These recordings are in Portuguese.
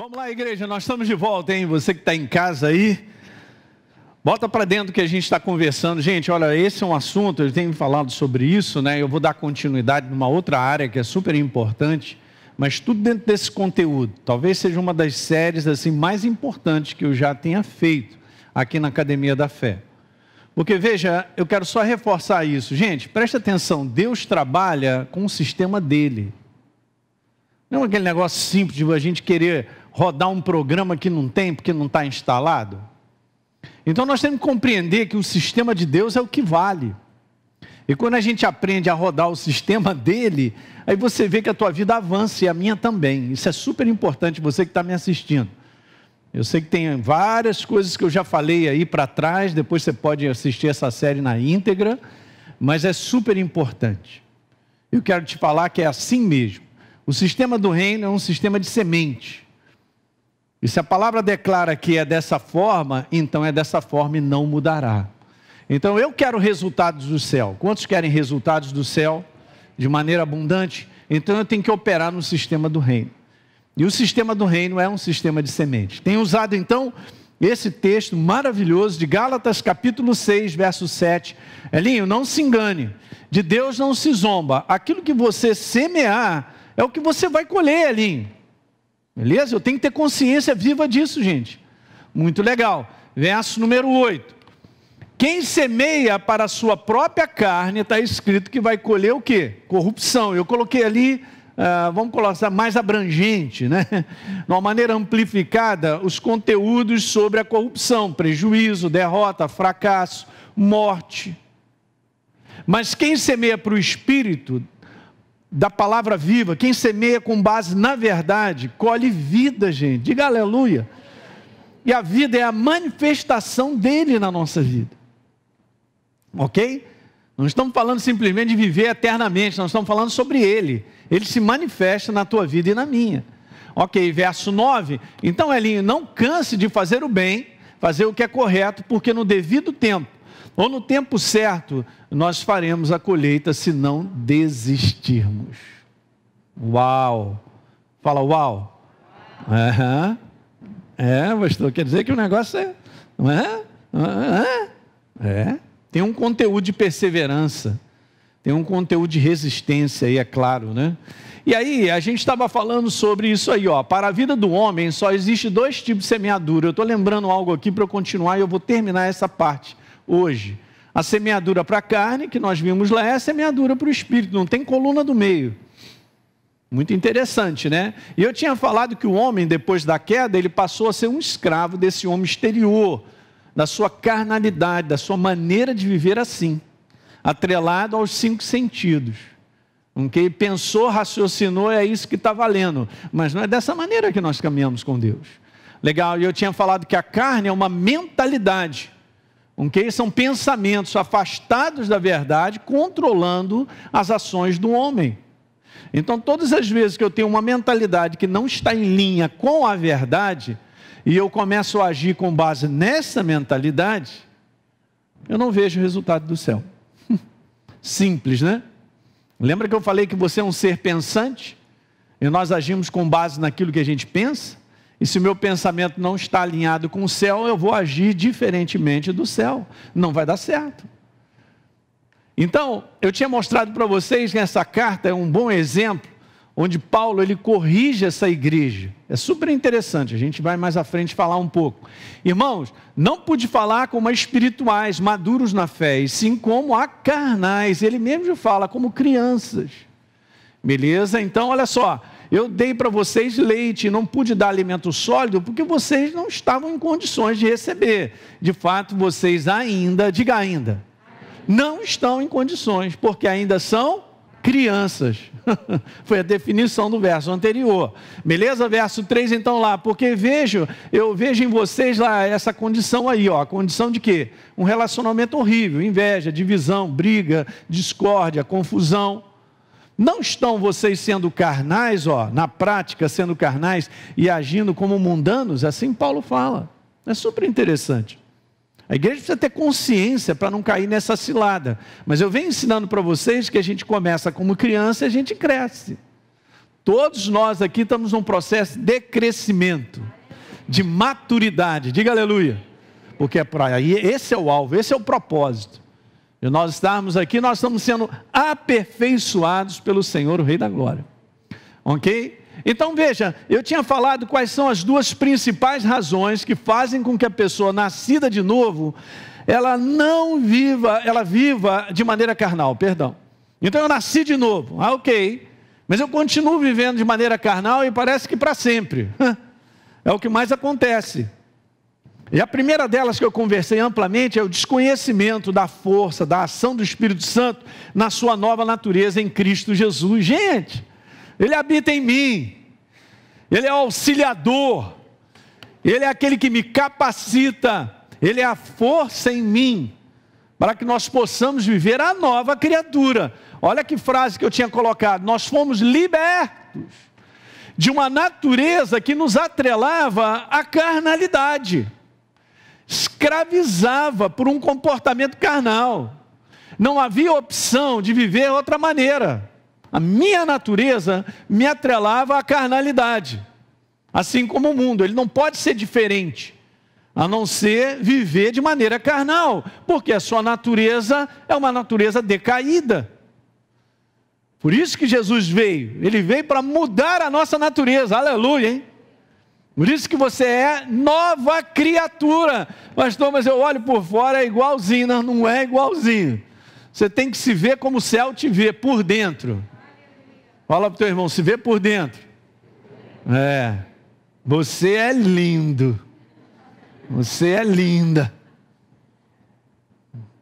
Vamos lá, igreja, nós estamos de volta, hein? Você que está em casa aí, bota para dentro que a gente está conversando. Gente, olha, esse é um assunto, eu tenho falado sobre isso, né? Eu vou dar continuidade numa outra área que é super importante, mas tudo dentro desse conteúdo. Talvez seja uma das séries assim mais importantes que eu já tenha feito aqui na Academia da Fé. Porque veja, eu quero só reforçar isso. Gente, Presta atenção, Deus trabalha com o sistema dele. Não é aquele negócio simples de a gente querer rodar um programa que não tem, porque não está instalado? Então nós temos que compreender que o sistema de Deus é o que vale. E quando a gente aprende a rodar o sistema dele, aí você vê que a tua vida avança e a minha também. Isso é super importante, você que está me assistindo. Eu sei que tem várias coisas que eu já falei aí para trás, depois você pode assistir essa série na íntegra, mas é super importante. Eu quero te falar que é assim mesmo. O sistema do reino é um sistema de semente. E se a palavra declara que é dessa forma, então é dessa forma e não mudará. Então eu quero resultados do céu. Quantos querem resultados do céu de maneira abundante? Então eu tenho que operar no sistema do reino. E o sistema do reino é um sistema de semente. Tem usado então esse texto maravilhoso de Gálatas, capítulo 6, verso 7. Elinho, não se engane, de Deus não se zomba. Aquilo que você semear é o que você vai colher, Elinho. Beleza? Eu tenho que ter consciência viva disso, gente. Muito legal. Verso número 8. Quem semeia para a sua própria carne, está escrito que vai colher o quê? Corrupção. Eu coloquei ali, ah, vamos colocar mais abrangente, né? De uma maneira amplificada, os conteúdos sobre a corrupção, prejuízo, derrota, fracasso, morte. Mas quem semeia para o espírito, da palavra viva, quem semeia com base na verdade, colhe vida, gente. Diga aleluia. E a vida é a manifestação dele na nossa vida. Ok? Não estamos falando simplesmente de viver eternamente, nós estamos falando sobre ele. Ele se manifesta na tua vida e na minha. Ok, verso 9. Então, Elinho, não canse de fazer o bem, fazer o que é correto, porque no devido tempo ou no tempo certo, nós faremos a colheita se não desistirmos. Uau! Fala uau! É, pastor, quer dizer que o negócio é. Não é? É? é? Tem um conteúdo de perseverança, tem um conteúdo de resistência aí, é claro, né? E aí, a gente estava falando sobre isso aí, ó. Para a vida do homem só existe dois tipos de semeadura. Eu estou lembrando algo aqui para eu continuar e eu vou terminar essa parte hoje. A semeadura para a carne, que nós vimos lá, é a semeadura para o espírito, não tem coluna do meio. Muito interessante, né? E eu tinha falado que o homem, depois da queda, ele passou a ser um escravo desse homem exterior, da sua carnalidade, da sua maneira de viver assim, atrelado aos cinco sentidos. Okay? Pensou, raciocinou, é isso que está valendo. Mas não é dessa maneira que nós caminhamos com Deus. Legal, e eu tinha falado que a carne é uma mentalidade. Ok? São pensamentos afastados da verdade, controlando as ações do homem. Então, todas as vezes que eu tenho uma mentalidade que não está em linha com a verdade, e eu começo a agir com base nessa mentalidade, eu não vejo o resultado do céu. Simples, né? Lembra que eu falei que você é um ser pensante? E nós agimos com base naquilo que a gente pensa? E se o meu pensamento não está alinhado com o céu, eu vou agir diferentemente do céu. Não vai dar certo. Então, eu tinha mostrado para vocês que essa carta é um bom exemplo onde Paulo ele corrige essa igreja. É super interessante, a gente vai mais à frente falar um pouco. Irmãos, não pude falar como espirituais, maduros na fé, e sim como a carnais. Ele mesmo fala como crianças. Beleza? Então, olha só, eu dei para vocês leite, não pude dar alimento sólido porque vocês não estavam em condições de receber. De fato, vocês ainda, diga ainda, não estão em condições, porque ainda são crianças. Foi a definição do verso anterior. Beleza? Verso 3 então lá, porque vejo, eu vejo em vocês lá essa condição aí, ó, condição de quê? Um relacionamento horrível, inveja, divisão, briga, discórdia, confusão. Não estão vocês sendo carnais, ó, na prática sendo carnais e agindo como mundanos? Assim Paulo fala. É super interessante. A igreja precisa ter consciência para não cair nessa cilada. Mas eu venho ensinando para vocês que a gente começa como criança e a gente cresce. Todos nós aqui estamos num processo de crescimento, de maturidade. Diga aleluia. Porque é esse é o alvo, esse é o propósito e nós estarmos aqui, nós estamos sendo aperfeiçoados pelo Senhor, o Rei da Glória. Ok? Então veja, eu tinha falado quais são as duas principais razões que fazem com que a pessoa nascida de novo, ela não viva, ela viva de maneira carnal, perdão. Então eu nasci de novo, ah, ok, mas eu continuo vivendo de maneira carnal e parece que para sempre. É o que mais acontece. E a primeira delas que eu conversei amplamente é o desconhecimento da força, da ação do Espírito Santo na sua nova natureza em Cristo Jesus. Gente, Ele habita em mim, Ele é auxiliador, Ele é aquele que me capacita, Ele é a força em mim, para que nós possamos viver a nova criatura. Olha que frase que eu tinha colocado: nós fomos libertos de uma natureza que nos atrelava à carnalidade escravizava por um comportamento carnal. Não havia opção de viver outra maneira. A minha natureza me atrelava à carnalidade, assim como o mundo. Ele não pode ser diferente, a não ser viver de maneira carnal, porque a sua natureza é uma natureza decaída. Por isso que Jesus veio, ele veio para mudar a nossa natureza, aleluia, hein? Por isso que você é nova criatura. Pastor, mas eu olho por fora, é igualzinho. Não, não é igualzinho. Você tem que se ver como o céu te vê, por dentro. Fala para o teu irmão, se vê por dentro. É. Você é lindo. Você é linda.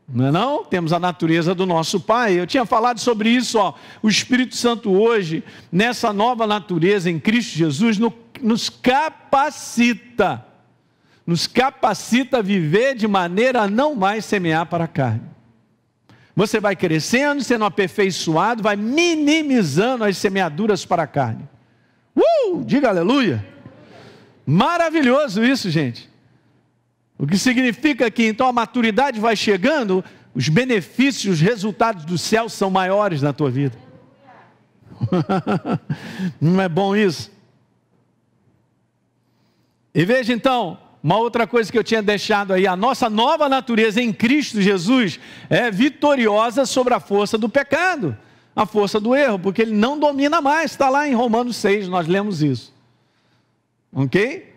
Não, é não temos a natureza do nosso Pai. Eu tinha falado sobre isso, ó, o Espírito Santo hoje, nessa nova natureza em Cristo Jesus, no, nos capacita, nos capacita a viver de maneira a não mais semear para a carne. Você vai crescendo, sendo aperfeiçoado, vai minimizando as semeaduras para a carne. Uh! Diga aleluia! Maravilhoso isso, gente. O que significa que então a maturidade vai chegando, os benefícios, os resultados do céu são maiores na tua vida. Não é bom isso? E veja então, uma outra coisa que eu tinha deixado aí, a nossa nova natureza em Cristo Jesus é vitoriosa sobre a força do pecado, a força do erro, porque ele não domina mais, está lá em Romanos 6, nós lemos isso. Ok?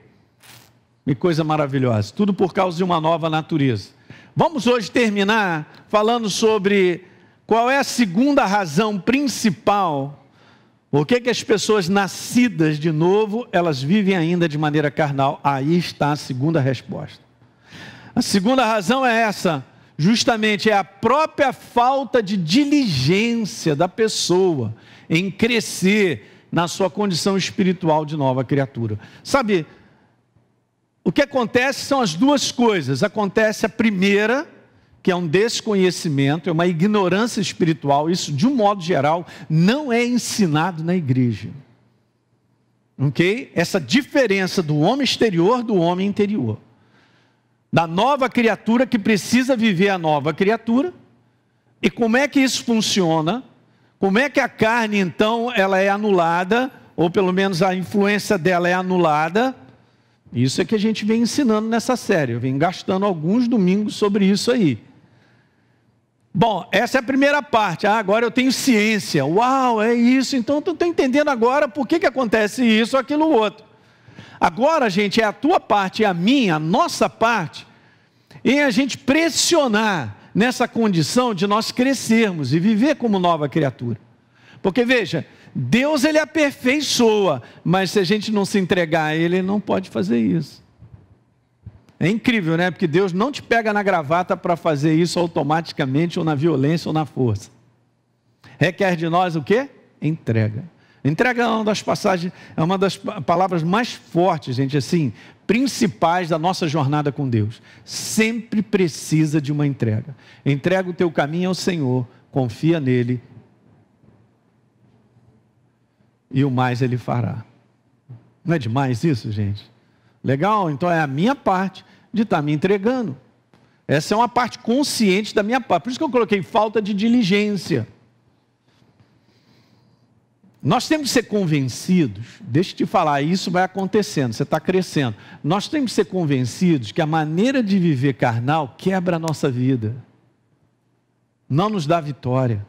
Que coisa maravilhosa. Tudo por causa de uma nova natureza. Vamos hoje terminar falando sobre qual é a segunda razão principal. Por que, que as pessoas nascidas de novo, elas vivem ainda de maneira carnal? Aí está a segunda resposta. A segunda razão é essa, justamente é a própria falta de diligência da pessoa em crescer na sua condição espiritual de nova criatura. Sabe, o que acontece são as duas coisas. Acontece a primeira, que é um desconhecimento, é uma ignorância espiritual. Isso, de um modo geral, não é ensinado na igreja. Ok? Essa diferença do homem exterior do homem interior. Da nova criatura que precisa viver a nova criatura. E como é que isso funciona? Como é que a carne, então, ela é anulada, ou pelo menos a influência dela é anulada? Isso é que a gente vem ensinando nessa série. Eu venho gastando alguns domingos sobre isso aí. Bom, essa é a primeira parte. Ah, agora eu tenho ciência. Uau, é isso. Então estou tá entendendo agora por que, que acontece isso, aquilo, outro. Agora, gente, é a tua parte e é a minha, a nossa parte, em a gente pressionar nessa condição de nós crescermos e viver como nova criatura. Porque veja, Deus ele aperfeiçoa, mas se a gente não se entregar a ele, ele não pode fazer isso. É incrível, né? Porque Deus não te pega na gravata para fazer isso automaticamente, ou na violência, ou na força. Requer de nós o quê? Entrega. Entrega é uma das passagens, é uma das palavras mais fortes, gente, assim, principais da nossa jornada com Deus. Sempre precisa de uma entrega. Entrega o teu caminho ao Senhor, confia nele e o mais ele fará. Não é demais isso, gente? Legal? Então é a minha parte de estar tá me entregando. Essa é uma parte consciente da minha parte. Por isso que eu coloquei falta de diligência. Nós temos que ser convencidos, deixa eu te falar, isso vai acontecendo, você está crescendo. Nós temos que ser convencidos que a maneira de viver carnal quebra a nossa vida, não nos dá vitória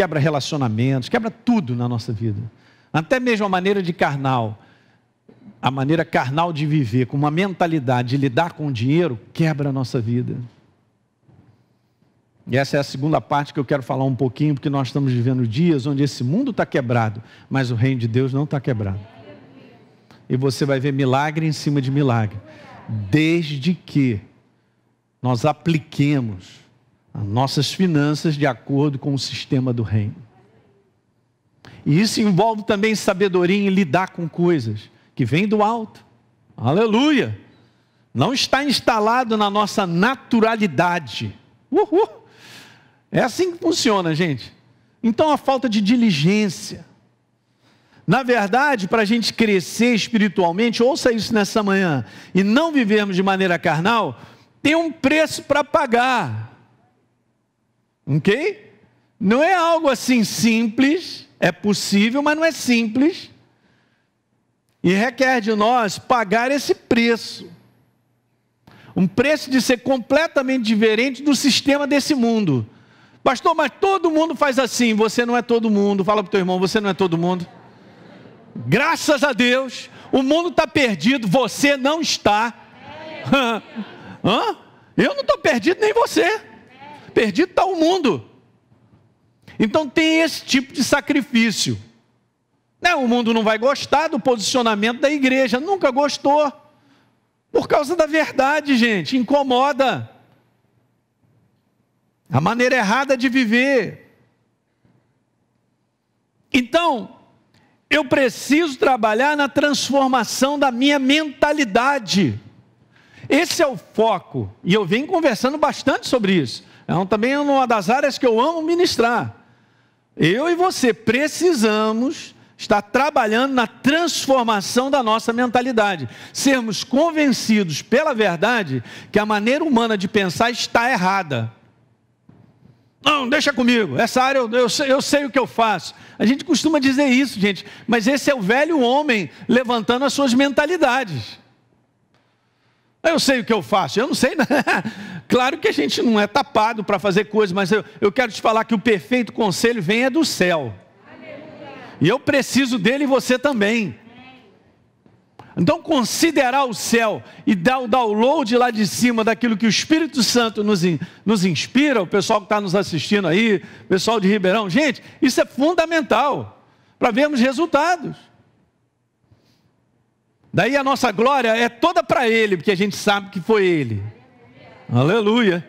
quebra relacionamentos, quebra tudo na nossa vida. Até mesmo a maneira de carnal, a maneira carnal de viver, com uma mentalidade de lidar com o dinheiro, quebra a nossa vida. E essa é a segunda parte que eu quero falar um pouquinho, porque nós estamos vivendo dias onde esse mundo está quebrado, mas o reino de Deus não está quebrado. E você vai ver milagre em cima de milagre, desde que nós apliquemos nossas finanças de acordo com o sistema do reino. E isso envolve também sabedoria em lidar com coisas que vêm do alto. Aleluia! Não está instalado na nossa naturalidade. Uhul. É assim que funciona, gente. Então a falta de diligência. Na verdade, para a gente crescer espiritualmente, ouça isso nessa manhã, e não vivermos de maneira carnal, tem um preço para pagar. Ok? Não é algo assim simples, é possível, mas não é simples. E requer de nós pagar esse preço. Um preço de ser completamente diferente do sistema desse mundo. Pastor, mas todo mundo faz assim, você não é todo mundo. Fala para o teu irmão, você não é todo mundo. Graças a Deus, o mundo está perdido, você não está. Hã? Eu não estou perdido, nem você perdido está o mundo. Então tem esse tipo de sacrifício. Né? O mundo não vai gostar do posicionamento da igreja, nunca gostou. Por causa da verdade, gente, incomoda. A maneira errada de viver. Então, eu preciso trabalhar na transformação da minha mentalidade. Esse é o foco, e eu venho conversando bastante sobre isso é também é uma das áreas que eu amo ministrar. Eu e você precisamos estar trabalhando na transformação da nossa mentalidade. Sermos convencidos pela verdade que a maneira humana de pensar está errada. Não, deixa comigo, essa área eu, eu, eu, sei o que eu faço. A gente costuma dizer isso, gente, mas esse é o velho homem levantando as suas mentalidades. Eu sei o que eu faço, eu não sei nada. Né? Claro que a gente não é tapado para fazer coisas, mas eu, eu quero te falar que o perfeito conselho vem é do céu. E eu preciso dele e você também. Então, considerar o céu e dar o download lá de cima daquilo que o Espírito Santo nos, nos inspira, o pessoal que está nos assistindo aí, o pessoal de Ribeirão, gente, isso é fundamental para vermos resultados. Daí a nossa glória é toda para Ele, porque a gente sabe que foi Ele. Aleluia.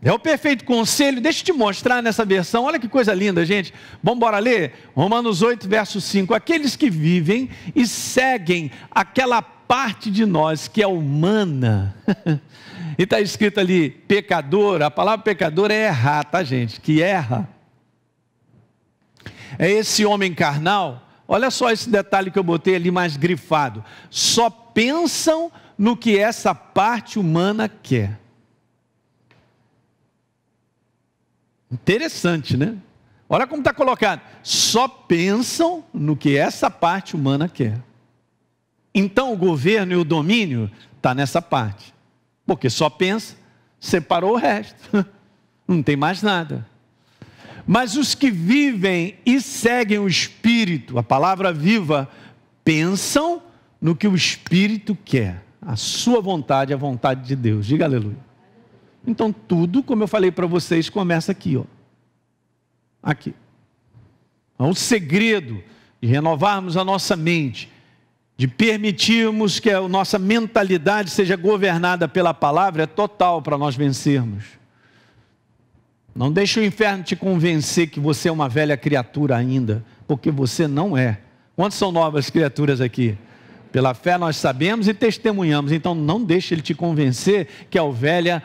É o perfeito conselho. Deixa eu te mostrar nessa versão. Olha que coisa linda, gente. Vamos embora ler? Romanos 8, verso 5. Aqueles que vivem e seguem aquela parte de nós que é humana. e está escrito ali, pecador. A palavra pecador é errar, tá, gente? Que erra. É esse homem carnal. Olha só esse detalhe que eu botei ali mais grifado. Só pensam no que essa parte humana quer. Interessante, né? Olha como está colocado. Só pensam no que essa parte humana quer. Então o governo e o domínio está nessa parte. Porque só pensa, separou o resto. Não tem mais nada. Mas os que vivem e seguem o Espírito, a palavra viva, pensam no que o Espírito quer. A sua vontade é a vontade de Deus. Diga aleluia. Então tudo, como eu falei para vocês, começa aqui, ó. Aqui. É um segredo de renovarmos a nossa mente, de permitirmos que a nossa mentalidade seja governada pela palavra é total para nós vencermos. Não deixe o inferno te convencer que você é uma velha criatura ainda, porque você não é. Quantas são novas criaturas aqui? Pela fé nós sabemos e testemunhamos. Então não deixe ele te convencer que a velha,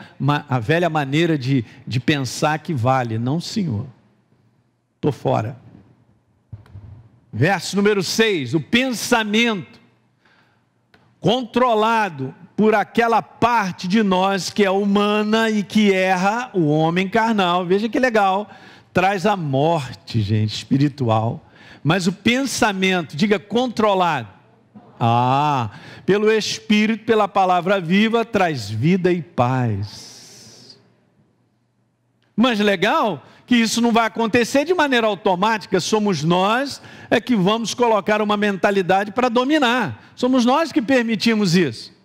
a velha maneira de, de pensar que vale. Não, Senhor. Estou fora. Verso número 6: o pensamento controlado por aquela parte de nós que é humana e que erra, o homem carnal. Veja que legal, traz a morte, gente, espiritual. Mas o pensamento, diga controlado, ah, pelo Espírito, pela palavra viva, traz vida e paz. Mas legal que isso não vai acontecer de maneira automática, somos nós é que vamos colocar uma mentalidade para dominar. Somos nós que permitimos isso.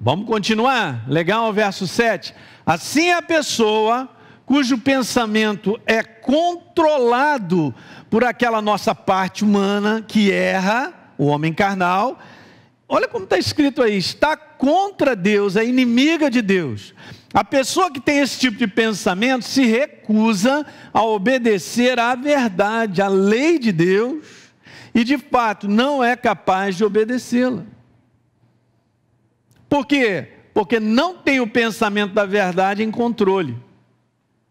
Vamos continuar? Legal, o verso 7. Assim a pessoa cujo pensamento é controlado por aquela nossa parte humana que erra, o homem carnal. Olha como está escrito aí: está contra Deus, é inimiga de Deus. A pessoa que tem esse tipo de pensamento se recusa a obedecer à verdade, à lei de Deus, e de fato não é capaz de obedecê-la. Por quê? Porque não tem o pensamento da verdade em controle.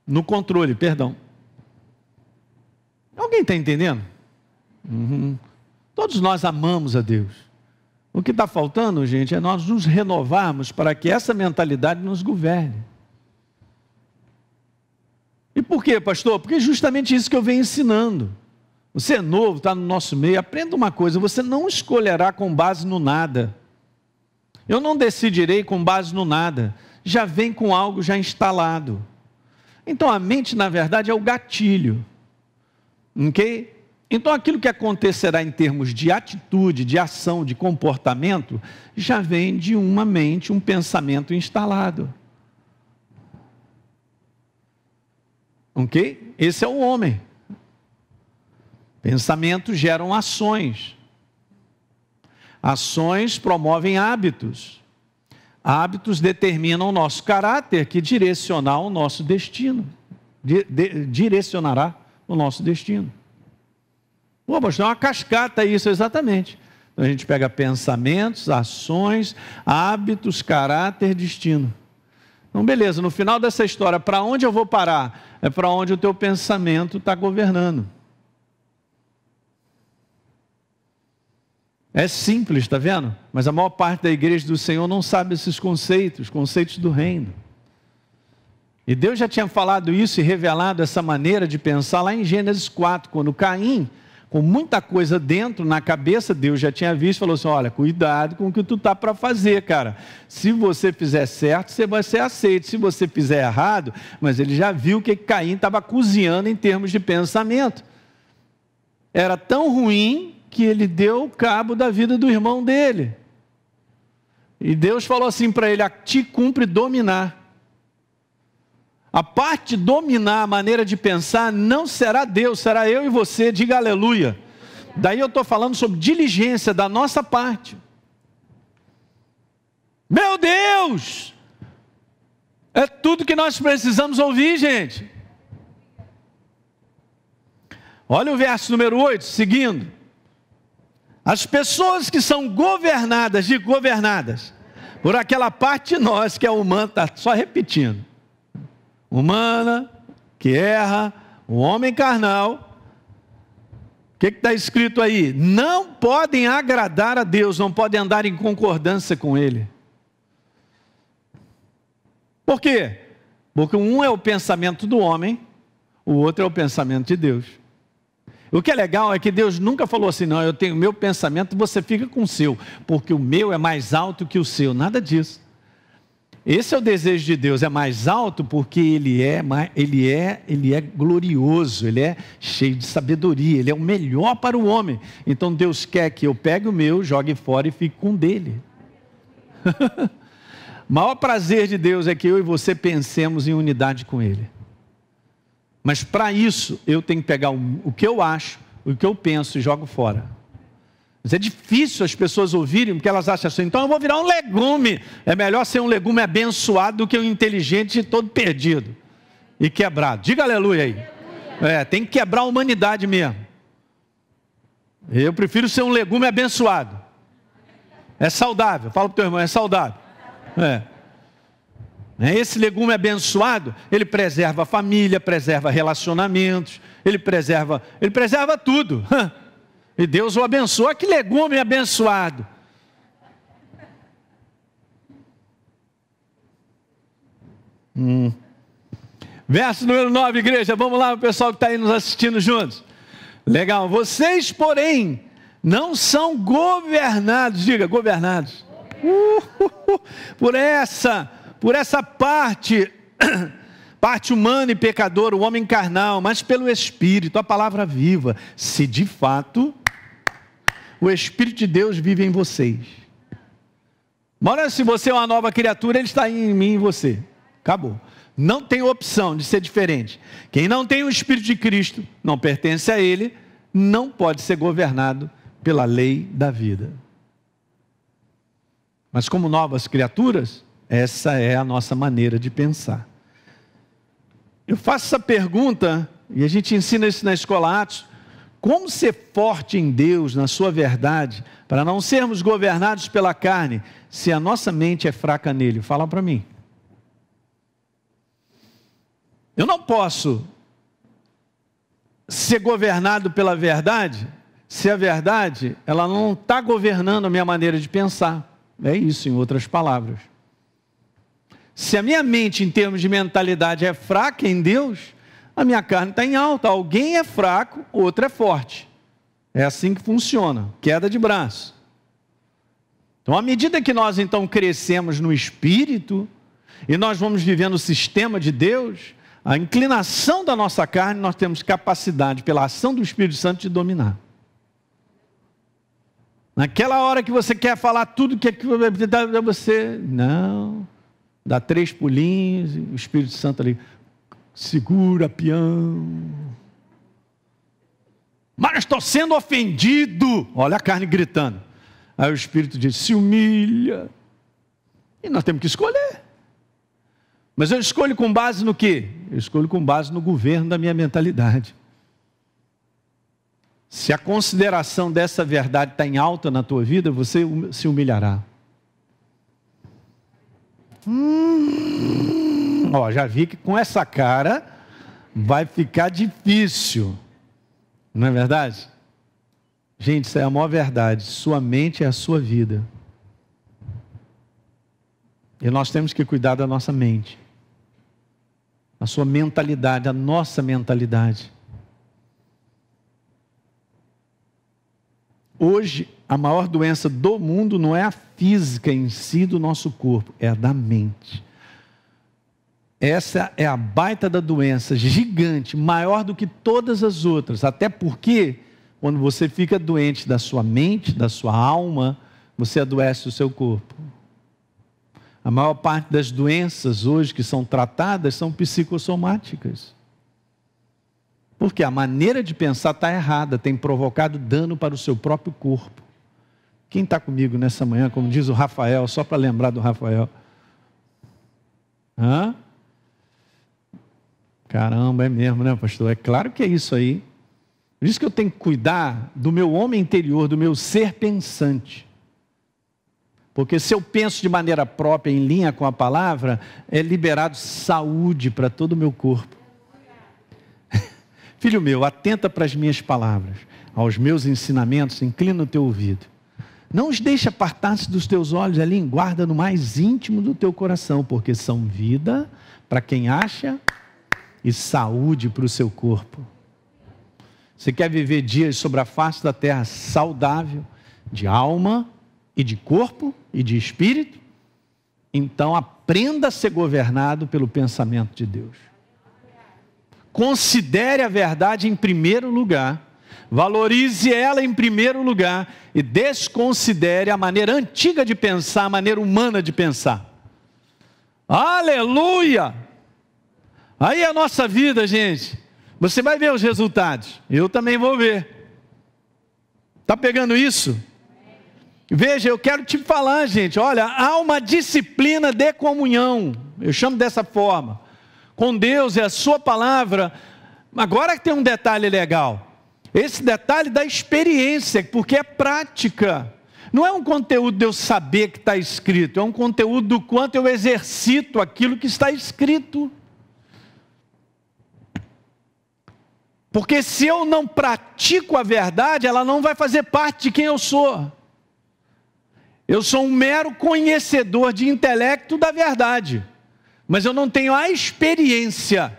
No controle, perdão. Alguém está entendendo? Uhum. Todos nós amamos a Deus. O que está faltando, gente, é nós nos renovarmos para que essa mentalidade nos governe. E por quê, pastor? Porque é justamente isso que eu venho ensinando. Você é novo, está no nosso meio, aprenda uma coisa: você não escolherá com base no nada. Eu não decidirei com base no nada. Já vem com algo já instalado. Então a mente, na verdade, é o gatilho. Ok? Então aquilo que acontecerá em termos de atitude, de ação, de comportamento, já vem de uma mente, um pensamento instalado. Ok? Esse é o homem. Pensamentos geram ações. Ações promovem hábitos. Hábitos determinam o nosso caráter, que direcionar o nosso destino. De, de, direcionará o nosso destino. Pô, mas é uma cascata isso, exatamente. Então a gente pega pensamentos, ações, hábitos, caráter, destino. Então, beleza, no final dessa história, para onde eu vou parar? É para onde o teu pensamento está governando. É simples, está vendo? Mas a maior parte da igreja do Senhor não sabe esses conceitos, conceitos do reino. E Deus já tinha falado isso e revelado essa maneira de pensar lá em Gênesis 4, quando Caim, com muita coisa dentro, na cabeça, Deus já tinha visto, falou assim: olha, cuidado com o que tu tá para fazer, cara. Se você fizer certo, você vai ser aceito. Se você fizer errado, mas ele já viu que Caim estava cozinhando em termos de pensamento. Era tão ruim que ele deu cabo da vida do irmão dele. E Deus falou assim para ele: a ti cumpre dominar. A parte de dominar, a maneira de pensar, não será Deus, será eu e você, diga aleluia. Daí eu estou falando sobre diligência da nossa parte. Meu Deus! É tudo que nós precisamos ouvir, gente. Olha o verso número 8, seguindo. As pessoas que são governadas, de governadas, por aquela parte de nós que é humana, está só repetindo. Humana, que erra, o homem carnal. O que está escrito aí? Não podem agradar a Deus, não podem andar em concordância com Ele. Por quê? Porque um é o pensamento do homem, o outro é o pensamento de Deus. O que é legal é que Deus nunca falou assim, não, eu tenho o meu pensamento, você fica com o seu, porque o meu é mais alto que o seu. Nada disso. Esse é o desejo de Deus, é mais alto porque ele é, ele é, ele é glorioso, ele é cheio de sabedoria, ele é o melhor para o homem. Então Deus quer que eu pegue o meu, jogue fora e fique com o dele. o maior prazer de Deus é que eu e você pensemos em unidade com ele. Mas para isso, eu tenho que pegar o que eu acho, o que eu penso e jogo fora. Mas é difícil as pessoas ouvirem, porque elas acham assim, então eu vou virar um legume. É melhor ser um legume abençoado do que um inteligente todo perdido e quebrado. Diga aleluia aí. É, tem que quebrar a humanidade mesmo. Eu prefiro ser um legume abençoado. É saudável. Fala para o teu irmão, é saudável. É. Né? Esse legume abençoado, ele preserva a família, preserva relacionamentos, ele preserva, ele preserva tudo. E Deus o abençoa. Que legume abençoado! Hum. Verso número 9, igreja. Vamos lá, o pessoal que está aí nos assistindo juntos. Legal. Vocês, porém, não são governados, diga, governados, uh, uh, uh, por essa por essa parte, parte humana e pecador, o homem carnal, mas pelo Espírito, a palavra viva, se de fato o Espírito de Deus vive em vocês. Mora se você é uma nova criatura, ele está em mim e em você. Acabou. Não tem opção de ser diferente. Quem não tem o Espírito de Cristo, não pertence a ele, não pode ser governado pela lei da vida. Mas como novas criaturas, essa é a nossa maneira de pensar. Eu faço essa pergunta, e a gente ensina isso na escola Atos: como ser forte em Deus, na Sua verdade, para não sermos governados pela carne, se a nossa mente é fraca nele? Fala para mim. Eu não posso ser governado pela verdade se a verdade ela não está governando a minha maneira de pensar. É isso, em outras palavras. Se a minha mente, em termos de mentalidade, é fraca em Deus, a minha carne está em alta. Alguém é fraco, outro é forte. É assim que funciona: queda de braço. Então, à medida que nós então crescemos no espírito e nós vamos vivendo o sistema de Deus, a inclinação da nossa carne, nós temos capacidade, pela ação do Espírito Santo, de dominar. Naquela hora que você quer falar tudo que você. Não dá três pulinhos, o Espírito Santo ali, segura, peão. Mas estou sendo ofendido. Olha a carne gritando. Aí o Espírito diz: se humilha. E nós temos que escolher. Mas eu escolho com base no quê? Eu escolho com base no governo da minha mentalidade. Se a consideração dessa verdade está em alta na tua vida, você se humilhará. Hum, ó, já vi que com essa cara vai ficar difícil. Não é verdade? Gente, isso é a maior verdade. Sua mente é a sua vida. E nós temos que cuidar da nossa mente, a sua mentalidade, a nossa mentalidade. Hoje, a maior doença do mundo não é a física em si do nosso corpo, é a da mente. Essa é a baita da doença, gigante, maior do que todas as outras. Até porque, quando você fica doente da sua mente, da sua alma, você adoece o seu corpo. A maior parte das doenças hoje que são tratadas são psicossomáticas. Porque a maneira de pensar está errada, tem provocado dano para o seu próprio corpo. Quem está comigo nessa manhã, como diz o Rafael, só para lembrar do Rafael. Hã? Caramba, é mesmo, né, pastor? É claro que é isso aí. Por isso que eu tenho que cuidar do meu homem interior, do meu ser pensante. Porque se eu penso de maneira própria, em linha com a palavra, é liberado saúde para todo o meu corpo. Filho meu, atenta para as minhas palavras, aos meus ensinamentos, inclina o teu ouvido. Não os deixe apartar-se dos teus olhos, ali guarda no mais íntimo do teu coração, porque são vida para quem acha e saúde para o seu corpo. Você quer viver dias sobre a face da terra saudável, de alma e de corpo e de espírito? Então aprenda a ser governado pelo pensamento de Deus. Considere a verdade em primeiro lugar, valorize ela em primeiro lugar e desconsidere a maneira antiga de pensar, a maneira humana de pensar. Aleluia! Aí é a nossa vida, gente. Você vai ver os resultados. Eu também vou ver. Tá pegando isso? Veja, eu quero te falar, gente. Olha, há uma disciplina de comunhão. Eu chamo dessa forma com Deus e a sua palavra. Agora que tem um detalhe legal. Esse detalhe da experiência, porque é prática. Não é um conteúdo de eu saber que está escrito, é um conteúdo do quanto eu exercito aquilo que está escrito. Porque se eu não pratico a verdade, ela não vai fazer parte de quem eu sou. Eu sou um mero conhecedor de intelecto da verdade mas eu não tenho a experiência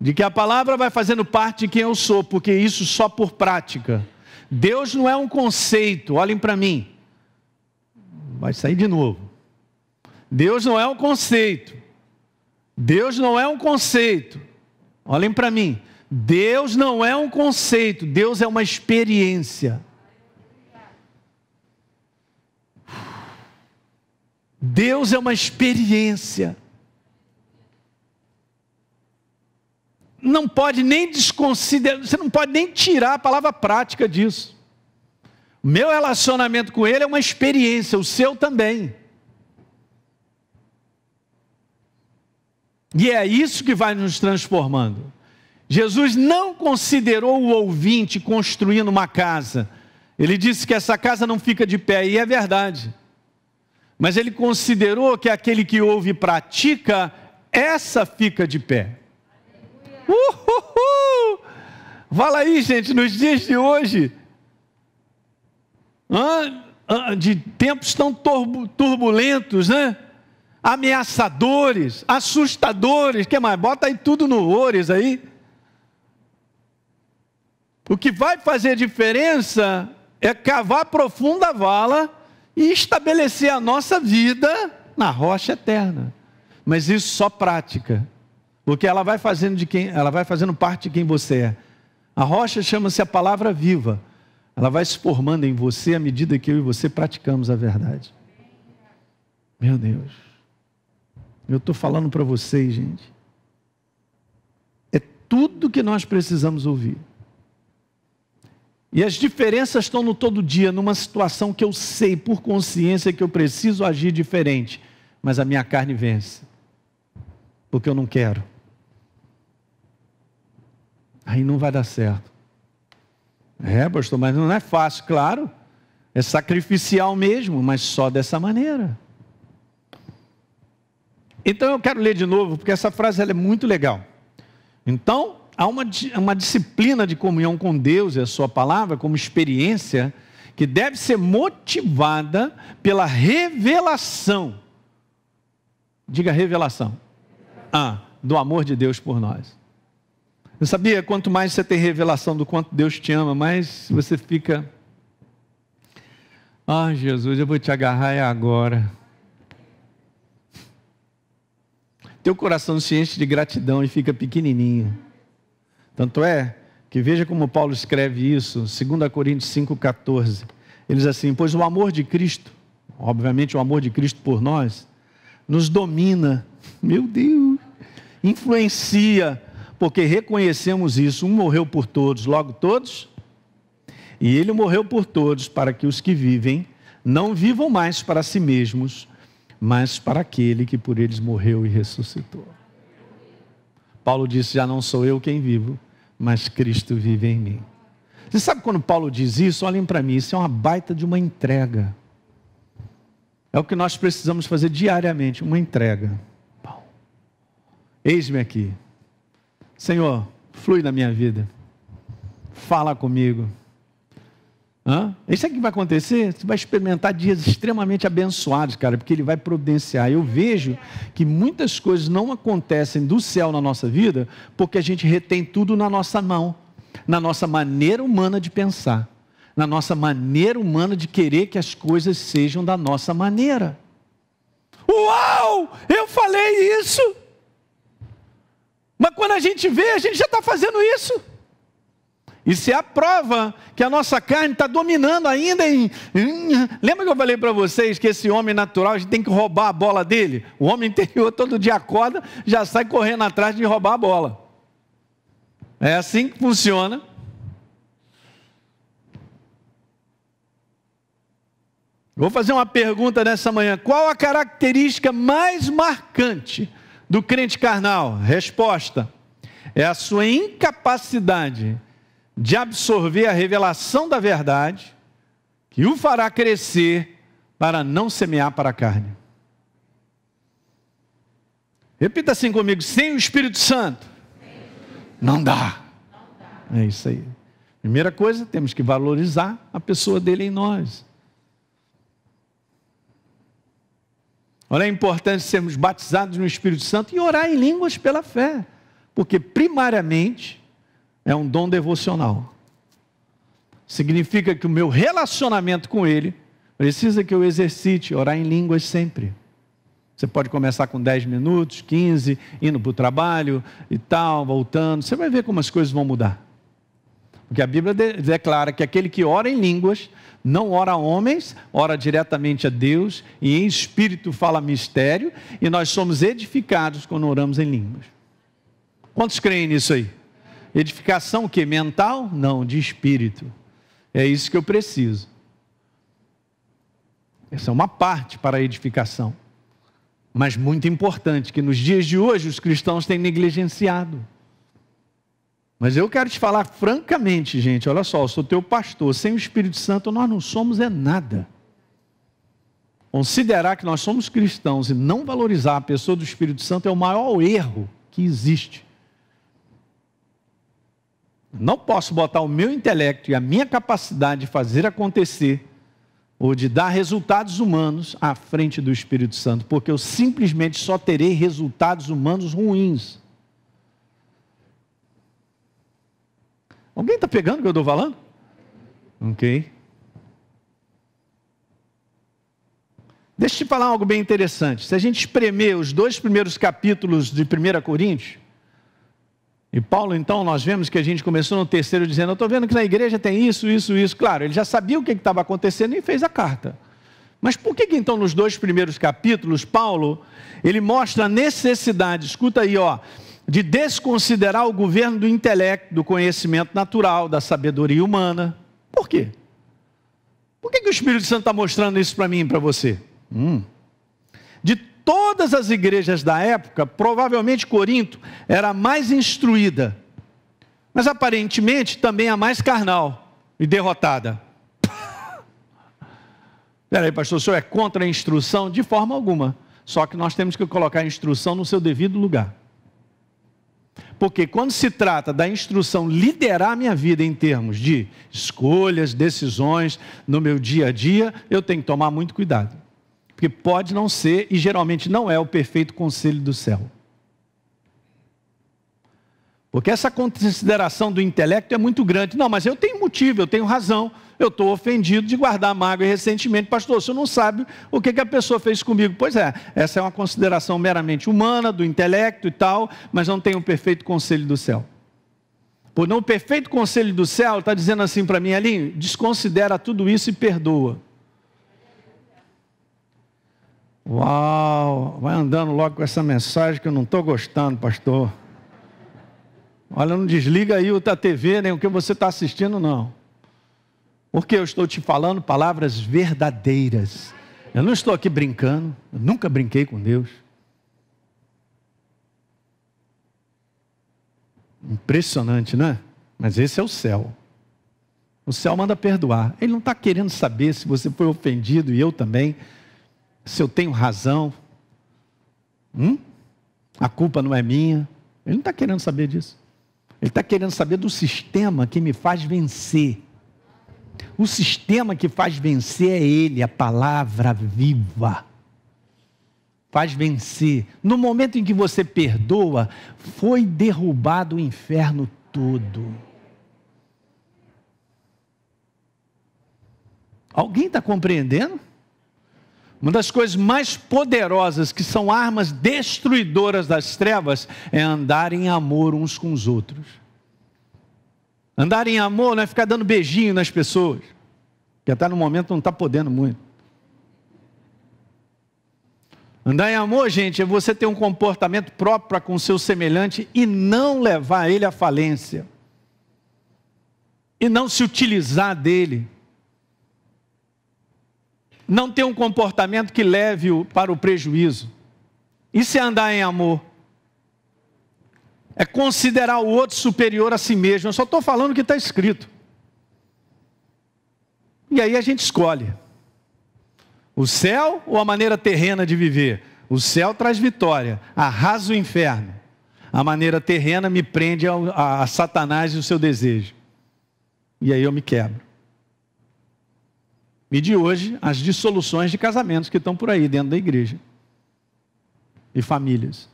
de que a palavra vai fazendo parte de quem eu sou, porque isso só por prática. Deus não é um conceito, olhem para mim. Vai sair de novo. Deus não é um conceito. Deus não é um conceito. Olhem para mim. Deus não é um conceito, Deus é uma experiência. Deus é uma experiência. Não pode nem desconsiderar, você não pode nem tirar a palavra prática disso. Meu relacionamento com Ele é uma experiência, o seu também. E é isso que vai nos transformando. Jesus não considerou o ouvinte construindo uma casa. Ele disse que essa casa não fica de pé, e é verdade mas ele considerou que aquele que ouve e pratica, essa fica de pé. Uhul! Fala aí, gente, nos dias de hoje, de tempos tão turbulentos, né? ameaçadores, assustadores, que mais? Bota aí tudo no ores aí. O que vai fazer diferença é cavar profunda vala e estabelecer a nossa vida na rocha eterna. Mas isso só prática, porque ela vai fazendo de quem, ela vai fazendo parte de quem você é. A rocha chama-se a palavra viva. Ela vai se formando em você à medida que eu e você praticamos a verdade. Meu Deus. Eu estou falando para vocês, gente. É tudo que nós precisamos ouvir. E as diferenças estão no todo dia, numa situação que eu sei por consciência que eu preciso agir diferente, mas a minha carne vence, porque eu não quero. Aí não vai dar certo. É, pastor, mas não é fácil, claro. É sacrificial mesmo, mas só dessa maneira. Então eu quero ler de novo, porque essa frase é muito legal. Então, há uma, uma disciplina de comunhão com Deus e é a Sua palavra como experiência que deve ser motivada pela revelação. Diga revelação. Ah, do amor de Deus por nós. Eu sabia, quanto mais você tem revelação do quanto Deus te ama, mais você fica. Ah, Jesus, eu vou te agarrar é agora. Teu coração se enche de gratidão e fica pequenininho. Tanto é que veja como Paulo escreve isso, 2 Coríntios 5,14. Ele diz assim: Pois o amor de Cristo, obviamente o amor de Cristo por nós, nos domina, meu Deus, influencia, porque reconhecemos isso. Um morreu por todos, logo todos, e ele morreu por todos, para que os que vivem não vivam mais para si mesmos, mas para aquele que por eles morreu e ressuscitou. Paulo disse: Já não sou eu quem vivo, mas Cristo vive em mim. Você sabe quando Paulo diz isso? Olhem para mim, isso é uma baita de uma entrega. É o que nós precisamos fazer diariamente, uma entrega. Eis-me aqui. Senhor, flui na minha vida. Fala comigo. Hã? Isso é que vai acontecer? Você vai experimentar dias extremamente abençoados, cara, porque ele vai providenciar. Eu vejo que muitas coisas não acontecem do céu na nossa vida porque a gente retém tudo na nossa mão, na nossa maneira humana de pensar, na nossa maneira humana de querer que as coisas sejam da nossa maneira. Uau! Eu falei isso! Mas quando a gente vê, a gente já está fazendo isso. Isso é a prova que a nossa carne está dominando ainda. Em... Hum, lembra que eu falei para vocês que esse homem natural a gente tem que roubar a bola dele? O homem interior todo dia acorda, já sai correndo atrás de roubar a bola. É assim que funciona. Vou fazer uma pergunta nessa manhã. Qual a característica mais marcante do crente carnal? Resposta: é a sua incapacidade de absorver a revelação da verdade, que o fará crescer para não semear para a carne. Repita assim comigo: sem o Espírito Santo, não dá. É isso aí. Primeira coisa, temos que valorizar a pessoa dele em nós. Olha a é importância de sermos batizados no Espírito Santo e orar em línguas pela fé, porque primariamente é um dom devocional. Significa que o meu relacionamento com Ele precisa que eu exercite, orar em línguas sempre. Você pode começar com 10 minutos, 15, indo para o trabalho e tal, voltando. Você vai ver como as coisas vão mudar. Porque a Bíblia declara que aquele que ora em línguas não ora a homens, ora diretamente a Deus e em espírito fala mistério, e nós somos edificados quando oramos em línguas. Quantos creem nisso aí? Edificação o que? Mental? Não, de espírito. É isso que eu preciso. Essa é uma parte para a edificação. Mas muito importante, que nos dias de hoje os cristãos têm negligenciado. Mas eu quero te falar francamente, gente, olha só, eu sou teu pastor, sem o Espírito Santo nós não somos é nada. Considerar que nós somos cristãos e não valorizar a pessoa do Espírito Santo é o maior erro que existe não posso botar o meu intelecto e a minha capacidade de fazer acontecer ou de dar resultados humanos à frente do Espírito Santo, porque eu simplesmente só terei resultados humanos ruins. Alguém está pegando o que eu estou falando? Ok. Deixa eu te falar algo bem interessante. Se a gente espremer os dois primeiros capítulos de 1 Coríntios, e Paulo, então, nós vemos que a gente começou no terceiro dizendo: Eu estou vendo que na igreja tem isso, isso, isso. Claro, ele já sabia o que estava acontecendo e fez a carta. Mas por que, que então nos dois primeiros capítulos, Paulo, ele mostra a necessidade, escuta aí, ó, de desconsiderar o governo do intelecto, do conhecimento natural, da sabedoria humana? Por quê? Por que, que o Espírito Santo está mostrando isso para mim e para você? Hum. De todas as igrejas da época, provavelmente Corinto era a mais instruída, mas aparentemente também a mais carnal e derrotada. Peraí, pastor, o senhor é contra a instrução? De forma alguma. Só que nós temos que colocar a instrução no seu devido lugar. Porque quando se trata da instrução liderar a minha vida em termos de escolhas, decisões no meu dia a dia, eu tenho que tomar muito cuidado. Porque pode não ser e geralmente não é o perfeito conselho do céu. Porque essa consideração do intelecto é muito grande. Não, mas eu tenho motivo, eu tenho razão. Eu estou ofendido de guardar mágoa e ressentimento. Pastor, você não sabe o que, que a pessoa fez comigo. Pois é, essa é uma consideração meramente humana, do intelecto e tal, mas não tem o perfeito conselho do céu. Por não o perfeito conselho do céu está dizendo assim para mim, Alinho, desconsidera tudo isso e perdoa. Uau, vai andando logo com essa mensagem que eu não estou gostando, pastor. Olha, não desliga aí o da TV, nem o que você está assistindo, não. Porque eu estou te falando palavras verdadeiras. Eu não estou aqui brincando, eu nunca brinquei com Deus. Impressionante, né? Mas esse é o céu. O céu manda perdoar. Ele não está querendo saber se você foi ofendido e eu também se eu tenho razão, hum? a culpa não é minha. Ele não está querendo saber disso. Ele está querendo saber do sistema que me faz vencer. O sistema que faz vencer é ele, a palavra viva. Faz vencer. No momento em que você perdoa, foi derrubado o inferno todo. Alguém está compreendendo? Uma das coisas mais poderosas que são armas destruidoras das trevas é andar em amor uns com os outros. Andar em amor não é ficar dando beijinho nas pessoas, que até no momento não está podendo muito. Andar em amor, gente, é você ter um comportamento próprio para com o seu semelhante e não levar ele à falência. E não se utilizar dele não ter um comportamento que leve-o para o prejuízo. Isso é andar em amor. É considerar o outro superior a si mesmo. Eu só estou falando o que está escrito. E aí a gente escolhe. O céu ou a maneira terrena de viver? O céu traz vitória, arrasa o inferno. A maneira terrena me prende a, a, a Satanás e o seu desejo. E aí eu me quebro. E de hoje, as dissoluções de casamentos que estão por aí dentro da igreja e famílias.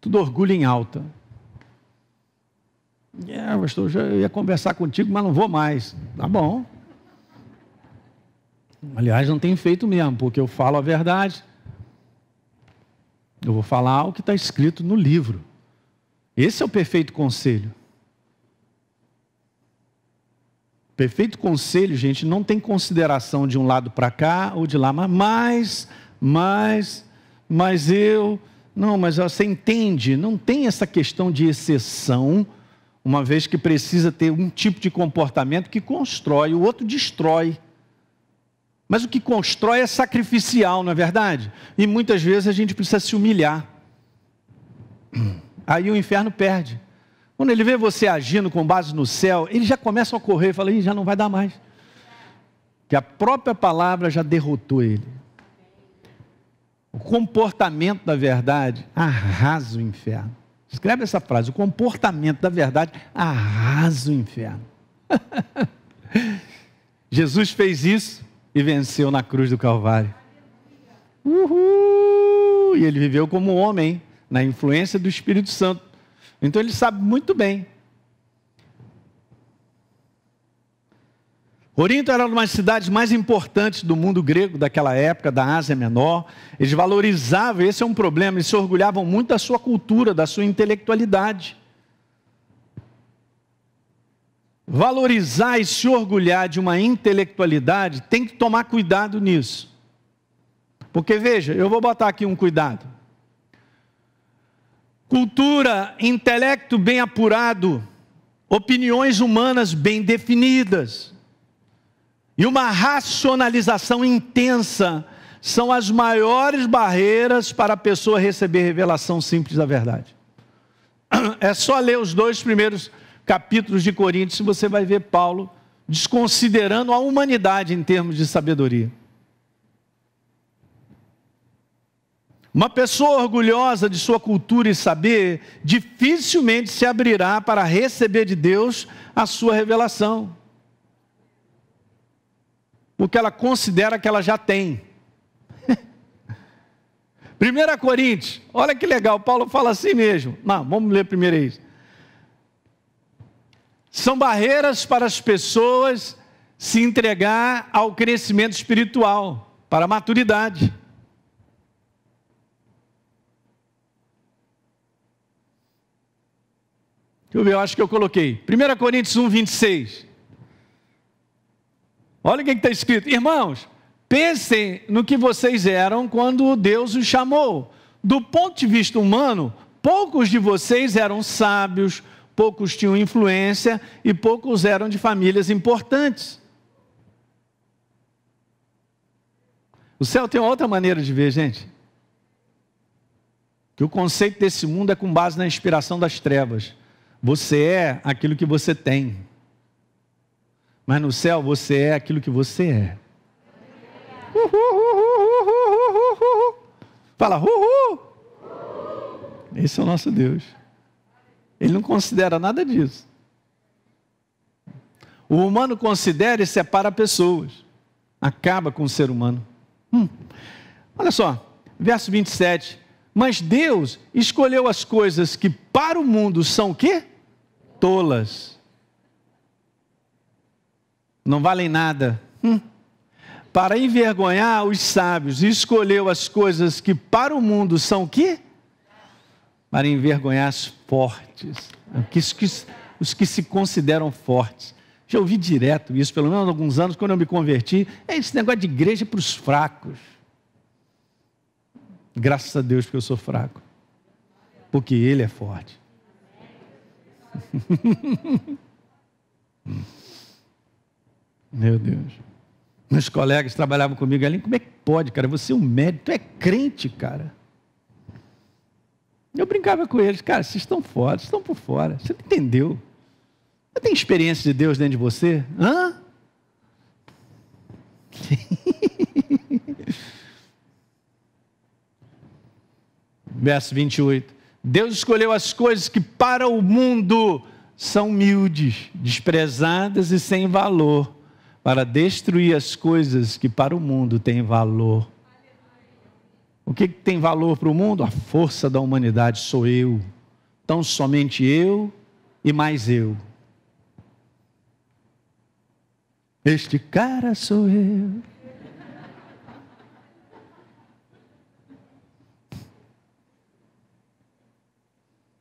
Tudo orgulho em alta. É, pastor, eu ia conversar contigo, mas não vou mais. Tá bom. Aliás, não tem feito mesmo, porque eu falo a verdade. Eu vou falar o que está escrito no livro. Esse é o perfeito conselho. Perfeito conselho, gente, não tem consideração de um lado para cá ou de lá, mas, mas, mas eu. Não, mas você entende, não tem essa questão de exceção, uma vez que precisa ter um tipo de comportamento que constrói, o outro destrói. Mas o que constrói é sacrificial, não é verdade? E muitas vezes a gente precisa se humilhar. Aí o inferno perde. Quando ele vê você agindo com base no céu, ele já começa a correr e fala: Ih, já não vai dar mais. Que a própria palavra já derrotou ele. O comportamento da verdade arrasa o inferno. Escreve essa frase: o comportamento da verdade arrasa o inferno. Jesus fez isso e venceu na cruz do Calvário. Uhul! E ele viveu como homem, hein? na influência do Espírito Santo. Então ele sabe muito bem. Corinto era uma das cidades mais importantes do mundo grego daquela época, da Ásia Menor. Eles valorizavam, esse é um problema, eles se orgulhavam muito da sua cultura, da sua intelectualidade. Valorizar e se orgulhar de uma intelectualidade tem que tomar cuidado nisso. Porque veja, eu vou botar aqui um cuidado cultura, intelecto bem apurado, opiniões humanas bem definidas e uma racionalização intensa são as maiores barreiras para a pessoa receber revelação simples da verdade. É só ler os dois primeiros capítulos de Coríntios e você vai ver Paulo desconsiderando a humanidade em termos de sabedoria. Uma pessoa orgulhosa de sua cultura e saber dificilmente se abrirá para receber de Deus a sua revelação. Porque ela considera que ela já tem. 1 Coríntios, olha que legal, Paulo fala assim mesmo. Não, vamos ler primeiro isso. São barreiras para as pessoas se entregar ao crescimento espiritual, para a maturidade. Deixa eu ver, eu acho que eu coloquei. 1 Coríntios 1, 26. Olha o que está escrito. Irmãos, pensem no que vocês eram quando Deus os chamou. Do ponto de vista humano, poucos de vocês eram sábios, poucos tinham influência e poucos eram de famílias importantes. O céu tem outra maneira de ver, gente. Que o conceito desse mundo é com base na inspiração das trevas. Você é aquilo que você tem. Mas no céu você é aquilo que você é. Uhul, uhul, uhul, Fala, uhul! Esse é o nosso Deus. Ele não considera nada disso. O humano considera e separa pessoas. Acaba com o ser humano. Hum. Olha só, verso 27. Mas Deus escolheu as coisas que para o mundo são o quê? tolas. Não valem nada. Hum. Para envergonhar os sábios, escolheu as coisas que para o mundo são o quê? Para envergonhar os fortes, os que, os que se consideram fortes. Já ouvi direto isso, pelo menos alguns anos, quando eu me converti. É esse negócio de igreja para os fracos. Graças a Deus que eu sou fraco. Porque Ele é forte. Meu Deus. Meus colegas trabalhavam comigo ali. Como é que pode, cara? Você é um médico, é crente, cara. Eu brincava com eles, cara, vocês estão fora, vocês estão por fora. Você não entendeu? Você tem experiência de Deus dentro de você? Hã? Verso 28. Deus escolheu as coisas que para o mundo são humildes, desprezadas e sem valor, para destruir as coisas que para o mundo têm valor. O que, tem valor para o mundo? A força da humanidade sou eu, tão somente eu e mais eu. Este cara sou eu.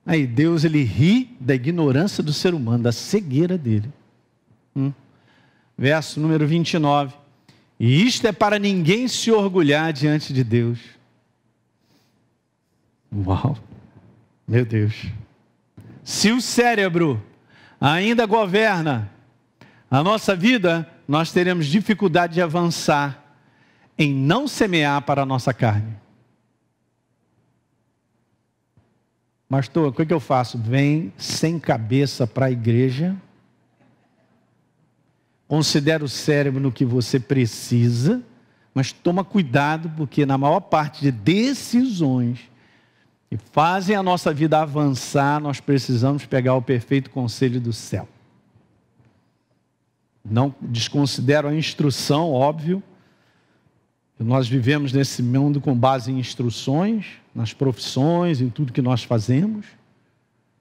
Aí Deus ele ri da ignorância do ser humano, da cegueira dele. Hum. Verso número 29. E isto é para ninguém se orgulhar diante de Deus. Uau! Meu Deus. Se o cérebro ainda governa a nossa vida, nós teremos dificuldade de avançar em não semear para a nossa carne. Mas o que, é que eu faço? Vem sem cabeça para a igreja. Considera o cérebro no que você precisa, mas toma cuidado, porque na maior parte de decisões que fazem a nossa vida avançar, nós precisamos pegar o perfeito conselho do céu. Não desconsidero a instrução, óbvio. Nós vivemos nesse mundo com base em instruções, nas profissões, em tudo que nós fazemos.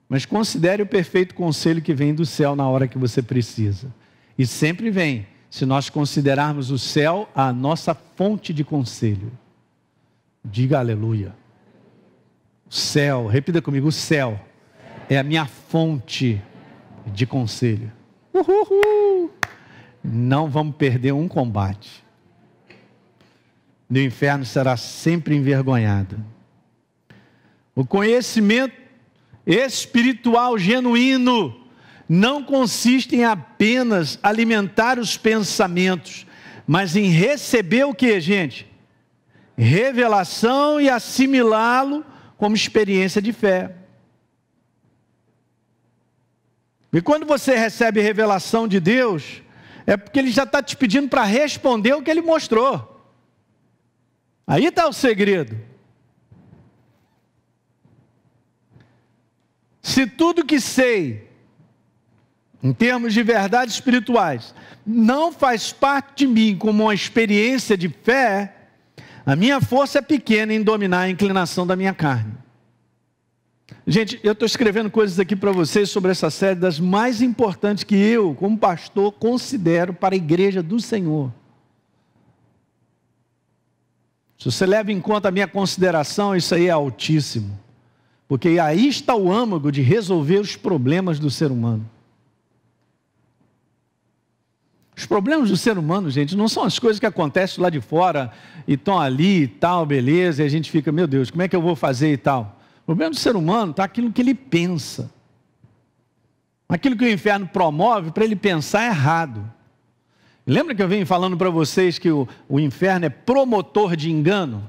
Mas considere o perfeito conselho que vem do céu na hora que você precisa. E sempre vem, se nós considerarmos o céu a nossa fonte de conselho. Diga aleluia. O céu, repita comigo: o céu é a minha fonte de conselho. Uhul! Não vamos perder um combate. No inferno será sempre envergonhado. O conhecimento espiritual genuíno não consiste em apenas alimentar os pensamentos, mas em receber o que, gente? Revelação e assimilá-lo como experiência de fé. E quando você recebe revelação de Deus, é porque Ele já está te pedindo para responder o que Ele mostrou. Aí está o segredo. Se tudo que sei, em termos de verdades espirituais, não faz parte de mim como uma experiência de fé, a minha força é pequena em dominar a inclinação da minha carne. Gente, eu estou escrevendo coisas aqui para vocês sobre essa série das mais importantes que eu, como pastor, considero para a igreja do Senhor. Se você leva em conta a minha consideração, isso aí é altíssimo. Porque aí está o âmago de resolver os problemas do ser humano. Os problemas do ser humano, gente, não são as coisas que acontecem lá de fora e estão ali e tal, beleza, e a gente fica, meu Deus, como é que eu vou fazer e tal. O problema do ser humano está aquilo que ele pensa. Aquilo que o inferno promove para ele pensar errado. Lembra que eu venho falando para vocês que o, o inferno é promotor de engano?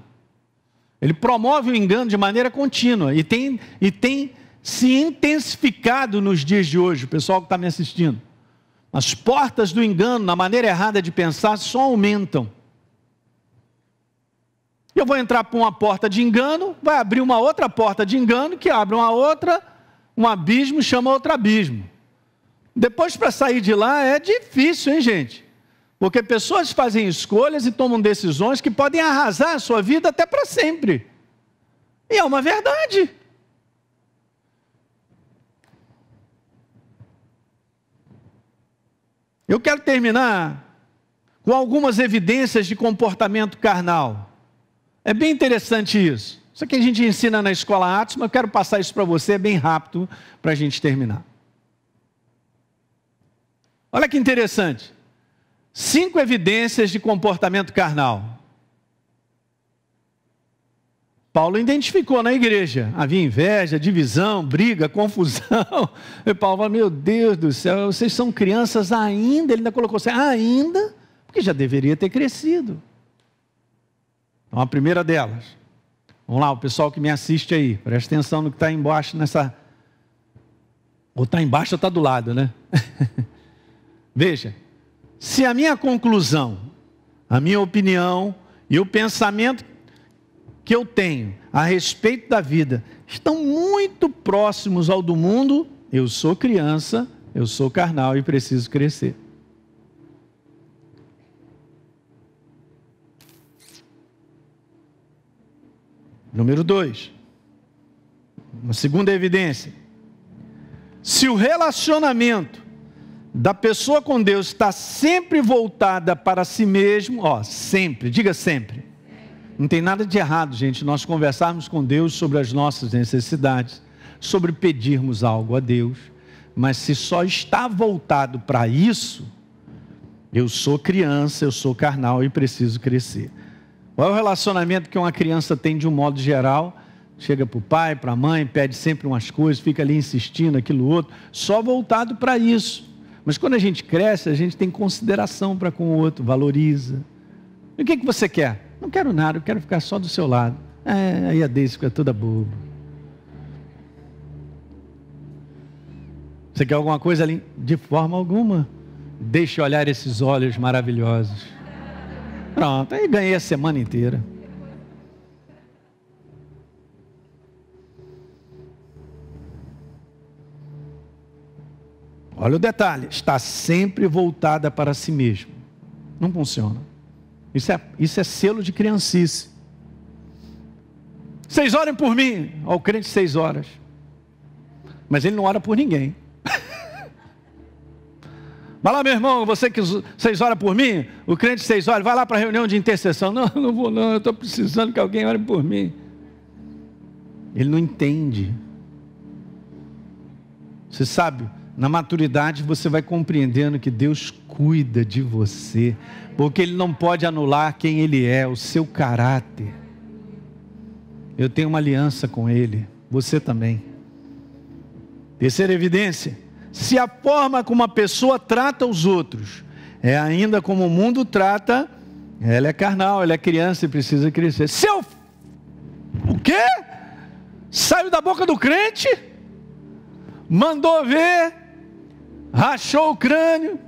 Ele promove o engano de maneira contínua e tem, e tem se intensificado nos dias de hoje, o pessoal que está me assistindo. As portas do engano, na maneira errada de pensar, só aumentam. Eu vou entrar por uma porta de engano, vai abrir uma outra porta de engano, que abre uma outra, um abismo chama outro abismo. Depois para sair de lá é difícil, hein, gente? Porque pessoas fazem escolhas e tomam decisões que podem arrasar a sua vida até para sempre. E é uma verdade. Eu quero terminar com algumas evidências de comportamento carnal. É bem interessante isso. Isso aqui a gente ensina na escola Atos, mas eu quero passar isso para você bem rápido para a gente terminar. Olha que interessante cinco evidências de comportamento carnal. Paulo identificou na igreja, havia inveja, divisão, briga, confusão. E Paulo falou: Meu Deus do céu, vocês são crianças ainda. Ele ainda colocou assim: ainda, porque já deveria ter crescido. Então, a primeira delas. Vamos lá, o pessoal que me assiste aí, presta atenção no que está embaixo nessa. Ou está embaixo ou está do lado, né? Veja, se a minha conclusão, a minha opinião e o pensamento que eu tenho a respeito da vida estão muito próximos ao do mundo, eu sou criança, eu sou carnal e preciso crescer. Número dois, uma segunda evidência. Se o relacionamento da pessoa com Deus está sempre voltada para si mesmo, ó, sempre, diga sempre. Não tem nada de errado, gente, nós conversarmos com Deus sobre as nossas necessidades, sobre pedirmos algo a Deus, mas se só está voltado para isso, eu sou criança, eu sou carnal e preciso crescer. Qual é o relacionamento que uma criança tem de um modo geral? Chega para o pai, para a mãe, pede sempre umas coisas, fica ali insistindo, aquilo outro, só voltado para isso. Mas quando a gente cresce, a gente tem consideração para com o outro, valoriza. E o que, que você quer? Não quero nada, eu quero ficar só do seu lado. É, aí a Deise fica toda boba. Você quer alguma coisa ali? De forma alguma. Deixe olhar esses olhos maravilhosos. Pronto, aí ganhei a semana inteira. Olha o detalhe, está sempre voltada para si mesmo. Não funciona. Isso é, isso é selo de criancice. Vocês orem por mim. Ao crente, seis horas. Mas ele não ora por ninguém. Vai lá, meu irmão, você que seis horas por mim, o crente seis horas, vai lá para a reunião de intercessão. Não, não vou não, eu estou precisando que alguém ore por mim. Ele não entende. Você sabe, na maturidade você vai compreendendo que Deus cuida de você, porque Ele não pode anular quem Ele é, o seu caráter. Eu tenho uma aliança com Ele, você também. Terceira evidência: se a forma como uma pessoa trata os outros é ainda como o mundo trata, ela é carnal, ela é criança e precisa crescer. Seu. O quê? Saiu da boca do crente? Mandou ver rachou o crânio.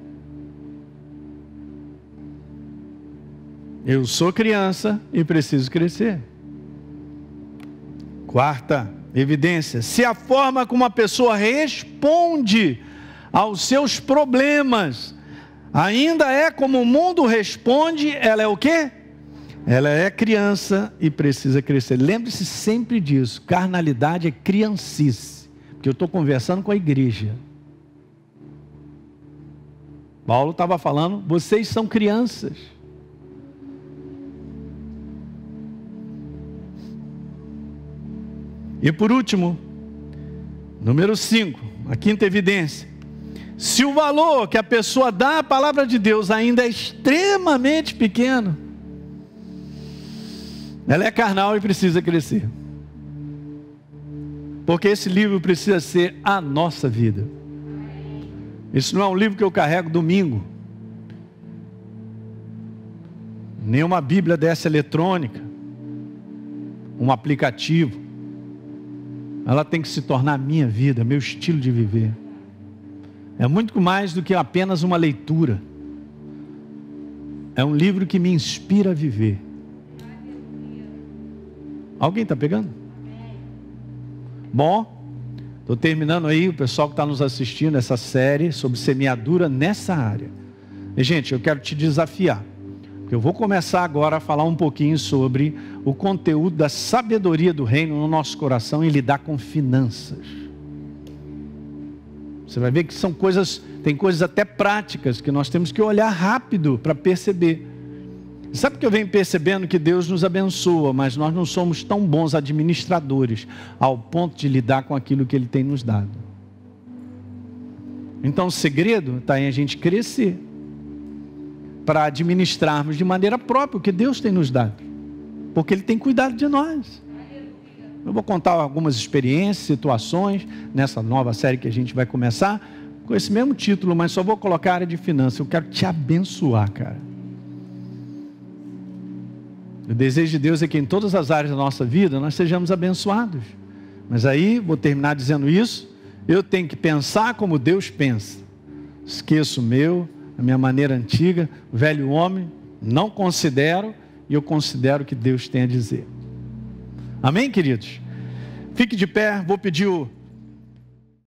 Eu sou criança e preciso crescer. Quarta evidência: se a forma como uma pessoa responde aos seus problemas ainda é como o mundo responde, ela é o quê? Ela é criança e precisa crescer. Lembre-se sempre disso: carnalidade é criancice. Porque eu estou conversando com a igreja. Paulo estava falando, vocês são crianças. E por último, número 5, a quinta evidência. Se o valor que a pessoa dá à palavra de Deus ainda é extremamente pequeno, ela é carnal e precisa crescer. Porque esse livro precisa ser a nossa vida. Isso não é um livro que eu carrego domingo. Nenhuma Bíblia dessa eletrônica. Um aplicativo. Ela tem que se tornar minha vida, meu estilo de viver. É muito mais do que apenas uma leitura. É um livro que me inspira a viver. Alguém está pegando? Bom. Estou terminando aí, o pessoal que está nos assistindo, essa série sobre semeadura nessa área. E, gente, eu quero te desafiar. Eu vou começar agora a falar um pouquinho sobre o conteúdo da sabedoria do reino no nosso coração em lidar com finanças. Você vai ver que são coisas, tem coisas até práticas que nós temos que olhar rápido para perceber. Sabe que eu venho percebendo que Deus nos abençoa, mas nós não somos tão bons administradores ao ponto de lidar com aquilo que Ele tem nos dado. Então o segredo está em a gente crescer para administrarmos de maneira própria o que Deus tem nos dado, porque Ele tem cuidado de nós. Eu vou contar algumas experiências, situações nessa nova série que a gente vai começar com esse mesmo título, mas só vou colocar a área de finanças. Eu quero te abençoar, cara. O desejo de Deus é que em todas as áreas da nossa vida nós sejamos abençoados. Mas aí, vou terminar dizendo isso, eu tenho que pensar como Deus pensa. Esqueço o meu, a minha maneira antiga, velho homem, não considero e eu considero o que Deus tem a dizer. Amém, queridos? Fique de pé, vou pedir o